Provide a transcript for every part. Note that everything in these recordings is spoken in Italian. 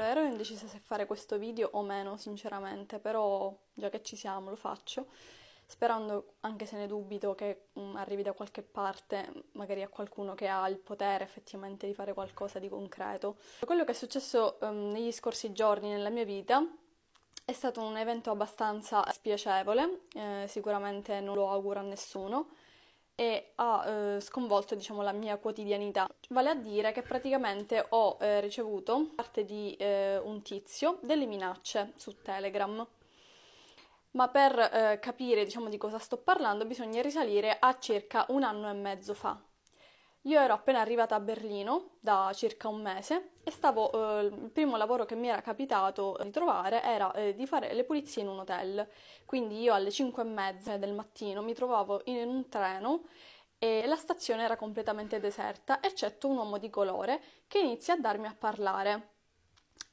Cioè, ero indecisa se fare questo video o meno, sinceramente, però già che ci siamo lo faccio, sperando, anche se ne dubito, che um, arrivi da qualche parte, magari a qualcuno che ha il potere effettivamente di fare qualcosa di concreto. Quello che è successo um, negli scorsi giorni nella mia vita è stato un evento abbastanza spiacevole, eh, sicuramente non lo auguro a nessuno e ha eh, sconvolto diciamo, la mia quotidianità. Vale a dire che praticamente ho eh, ricevuto da parte di eh, un tizio delle minacce su Telegram. Ma per eh, capire diciamo, di cosa sto parlando bisogna risalire a circa un anno e mezzo fa. Io ero appena arrivata a Berlino da circa un mese e stavo, eh, il primo lavoro che mi era capitato di trovare era eh, di fare le pulizie in un hotel. Quindi io alle 5 e mezza del mattino mi trovavo in un treno e la stazione era completamente deserta, eccetto un uomo di colore che inizia a darmi a parlare.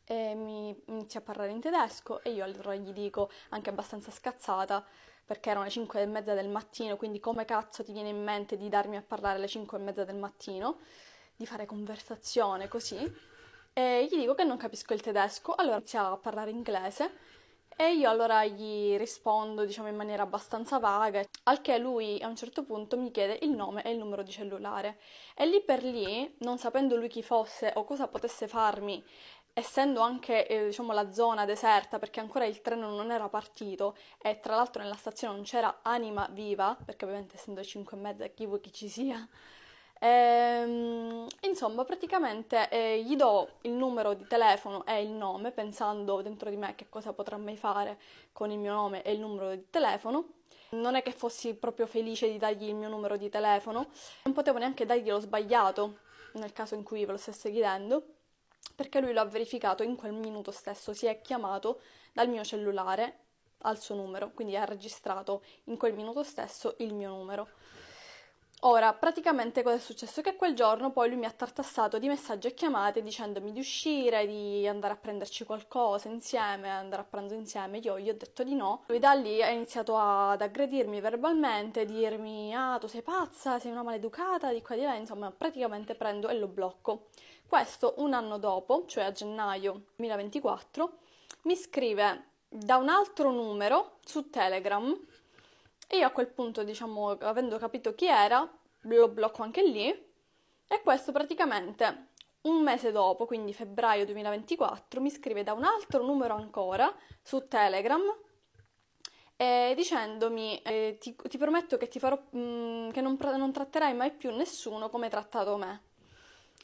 E mi inizia a parlare in tedesco e io allora gli dico, anche abbastanza scazzata, perché erano le 5 e mezza del mattino, quindi come cazzo ti viene in mente di darmi a parlare alle 5 e mezza del mattino, di fare conversazione così? E gli dico che non capisco il tedesco, allora inizia a parlare inglese e io allora gli rispondo, diciamo, in maniera abbastanza vaga, al che lui a un certo punto mi chiede il nome e il numero di cellulare. E lì per lì, non sapendo lui chi fosse o cosa potesse farmi, essendo anche, eh, diciamo, la zona deserta, perché ancora il treno non era partito e tra l'altro nella stazione non c'era anima viva, perché ovviamente essendo le 5 e mezza chi vuoi che ci sia, Ehm, insomma, praticamente eh, gli do il numero di telefono e il nome, pensando dentro di me che cosa potrà mai fare con il mio nome e il numero di telefono. Non è che fossi proprio felice di dargli il mio numero di telefono, non potevo neanche darglielo sbagliato nel caso in cui ve lo stesse chiedendo, perché lui lo ha verificato in quel minuto stesso, si è chiamato dal mio cellulare al suo numero, quindi ha registrato in quel minuto stesso il mio numero. Ora, praticamente cosa è successo? Che quel giorno poi lui mi ha tartassato di messaggi e chiamate dicendomi di uscire, di andare a prenderci qualcosa insieme, andare a pranzo insieme. Io gli ho detto di no. Lui da lì ha iniziato ad aggredirmi verbalmente, dirmi ah tu sei pazza, sei una maleducata, di qua di là, insomma praticamente prendo e lo blocco. Questo un anno dopo, cioè a gennaio 2024, mi scrive da un altro numero su Telegram e io a quel punto, diciamo, avendo capito chi era, lo blocco anche lì. E questo praticamente un mese dopo, quindi febbraio 2024, mi scrive da un altro numero ancora su Telegram eh, dicendomi eh, ti, ti, prometto che, ti farò, mh, mm, che non, non tratterai mai più nessuno come hai trattato me.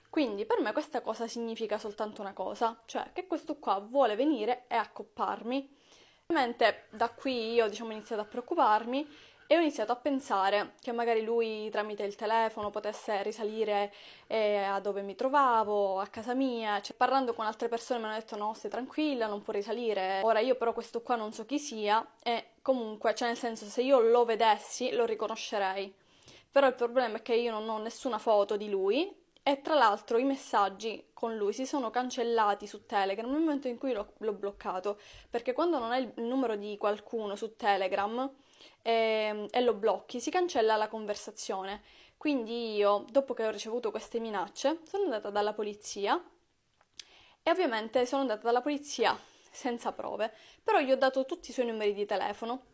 Quindi per me questa cosa significa soltanto una cosa, cioè che questo qua vuole venire e accopparmi Ovviamente da qui io diciamo, ho iniziato a preoccuparmi e ho iniziato a pensare che magari lui tramite il telefono potesse risalire eh, a dove mi trovavo, a casa mia, cioè, parlando con altre persone mi hanno detto no, stai tranquilla, non può risalire. Ora io però questo qua non so chi sia e comunque, cioè nel senso se io lo vedessi lo riconoscerei. Però il problema è che io non ho nessuna foto di lui e tra l'altro i messaggi con lui si sono cancellati su Telegram nel momento in cui l'ho, l'ho bloccato, perché quando non hai il numero di qualcuno su Telegram e, ehm, e lo blocchi si cancella la conversazione. Quindi io, dopo che ho ricevuto queste minacce, sono andata dalla polizia e ovviamente sono andata dalla polizia senza prove, però gli ho dato tutti i suoi numeri di telefono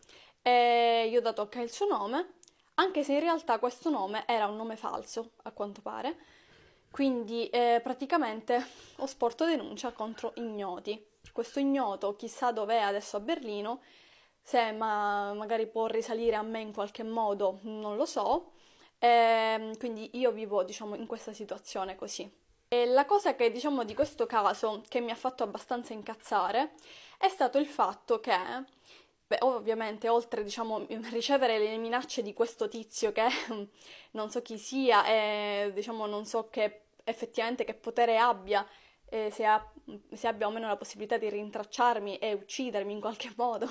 e gli ho dato anche il suo nome, anche se in realtà questo nome era un nome falso, a quanto pare quindi eh, praticamente ho sporto denuncia contro ignoti. Questo ignoto, chissà dov'è adesso a Berlino, se ma magari può risalire a me in qualche modo, non lo so. Eh, quindi io vivo diciamo in questa situazione così. E la cosa che diciamo di questo caso che mi ha fatto abbastanza incazzare è stato il fatto che Beh, ovviamente, oltre, diciamo, ricevere le minacce di questo tizio che non so chi sia e, diciamo, non so che effettivamente che potere abbia, eh, se, ha, se, abbia o meno la possibilità di rintracciarmi e uccidermi in qualche modo,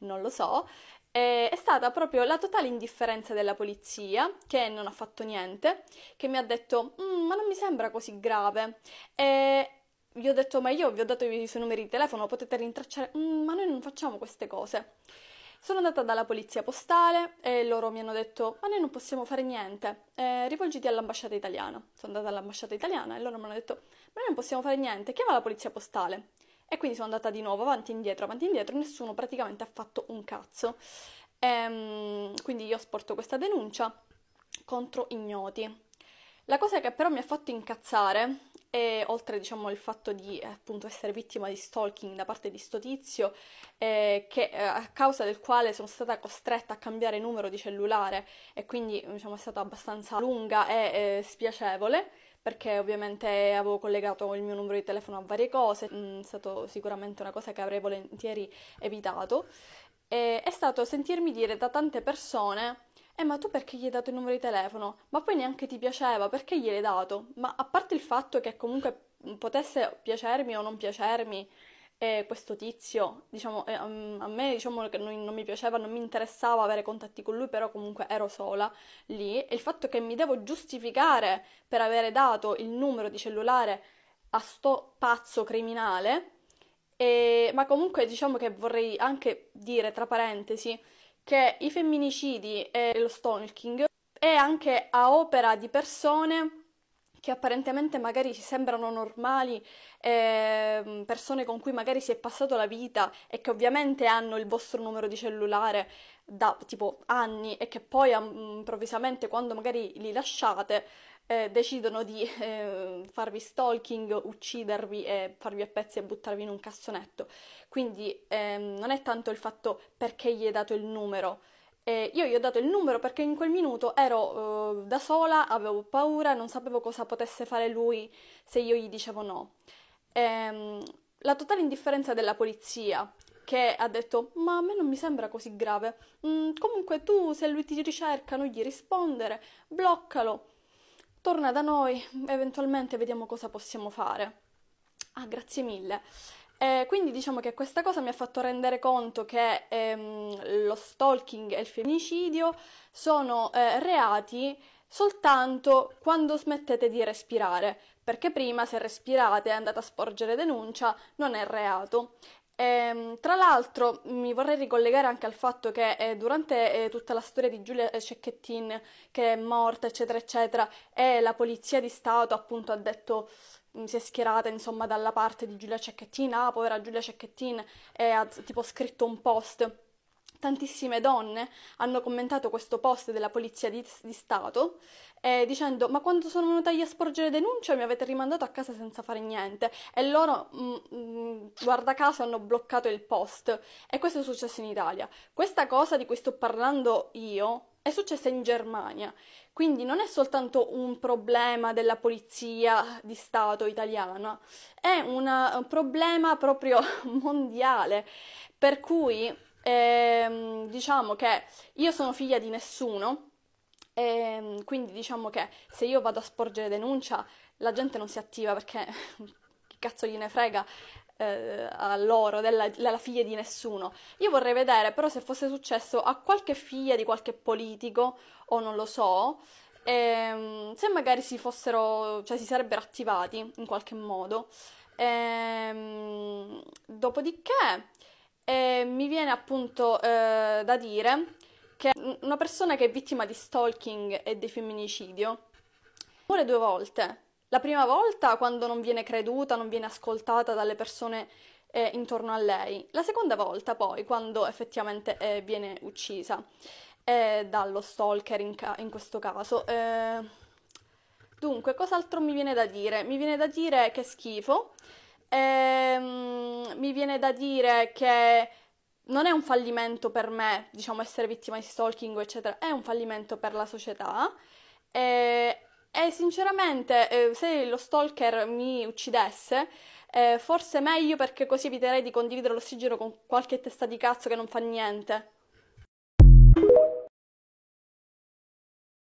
non lo so, eh, è stata proprio la totale indifferenza della polizia, che non ha fatto niente, che mi ha detto, mm, ma non mi sembra così grave. E, vi ho detto, ma io vi ho dato i suoi numeri di telefono, potete rintracciare, mm, ma noi non facciamo queste cose. Sono andata dalla polizia postale e loro mi hanno detto, ma noi non possiamo fare niente, eh, rivolgiti all'ambasciata italiana. Sono andata all'ambasciata italiana e loro mi hanno detto, ma noi non possiamo fare niente, chiama la polizia postale. E quindi sono andata di nuovo avanti e indietro, avanti e indietro, nessuno praticamente ha fatto un cazzo. Ehm, quindi io sporto questa denuncia contro ignoti. La cosa che però mi ha fatto incazzare e oltre diciamo il fatto di eh, appunto essere vittima di stalking da parte di sto tizio eh, che, eh, a causa del quale sono stata costretta a cambiare numero di cellulare e quindi diciamo è stata abbastanza lunga e eh, spiacevole perché ovviamente avevo collegato il mio numero di telefono a varie cose, mm, è stata sicuramente una cosa che avrei volentieri evitato. E è stato sentirmi dire da tante persone eh, ma tu perché gli hai dato il numero di telefono? Ma poi neanche ti piaceva, perché gliel'hai dato? Ma a parte il fatto che comunque potesse piacermi o non piacermi eh, questo tizio, diciamo, eh, a me diciamo che non, non, mi piaceva, non mi interessava avere contatti con lui, però comunque ero sola lì e il fatto che mi devo giustificare per avere dato il numero di cellulare a sto pazzo criminale, eh, ma comunque diciamo che vorrei anche dire tra parentesi che i femminicidi e lo stalking è anche a opera di persone che apparentemente magari sembrano normali, eh, persone con cui magari si è passato la vita e che ovviamente hanno il vostro numero di cellulare da tipo anni e che poi improvvisamente quando magari li lasciate eh, decidono di eh, farvi stalking, uccidervi e farvi a pezzi e buttarvi in un cassonetto. Quindi ehm, non è tanto il fatto perché gli hai dato il numero, e io gli ho dato il numero perché in quel minuto ero uh, da sola, avevo paura, non sapevo cosa potesse fare lui se io gli dicevo no. E, ehm, la totale indifferenza della polizia che ha detto ma a me non mi sembra così grave, mm, comunque tu se lui ti ricerca non gli rispondere, bloccalo, torna da noi, eventualmente vediamo cosa possiamo fare. Ah, grazie mille. Eh, quindi diciamo che questa cosa mi ha fatto rendere conto che ehm, lo stalking e il femminicidio sono eh, reati soltanto quando smettete di respirare, perché prima se respirate e andate a sporgere denuncia non è reato. E, ehm, tra l'altro mi vorrei ricollegare anche al fatto che eh, durante eh, tutta la storia di Giulia Cecchettin che è morta eccetera eccetera e eh, la polizia di Stato appunto ha detto Mm, si è schierata insomma dalla parte di Giulia Cecchettin, ah povera Giulia Cecchettin, e ha tipo scritto un post. Tantissime donne hanno commentato questo post della Polizia di, di Stato eh, dicendo ma quando sono venuta io a sporgere denuncia mi avete rimandato a casa senza fare niente e loro mh, mm, mh, mm, guarda caso hanno bloccato il post e questo è successo in Italia. Questa cosa di cui sto parlando io è successa in Germania, quindi non è soltanto un problema della polizia di Stato italiana, è una, un problema proprio mondiale, per cui ehm, diciamo che io sono figlia di nessuno, ehm, quindi diciamo che se io vado a sporgere denuncia la gente non si attiva perché cazzo gliene frega, eh, a loro, della, della, figlia di nessuno. Io vorrei vedere però se fosse successo a qualche figlia di qualche politico o non lo so, ehm, se magari si fossero, cioè si sarebbero attivati in qualche modo. Ehm, dopodiché eh, mi viene appunto eh, da dire che una persona che è vittima di stalking e di femminicidio muore due volte la prima volta quando non viene creduta, non viene ascoltata dalle persone eh, intorno a lei, la seconda volta poi quando effettivamente eh, viene uccisa eh, dallo stalker in, ca- in questo caso. Eh, dunque, cos'altro mi viene da dire? Mi viene da dire che è schifo, ehm, mi viene da dire che non è un fallimento per me, diciamo, essere vittima di stalking, eccetera, è un fallimento per la società. Eh, e eh, sinceramente, eh, se lo stalker mi uccidesse, eh, forse meglio perché così eviterei di condividere l'ossigeno con qualche testa di cazzo che non fa niente.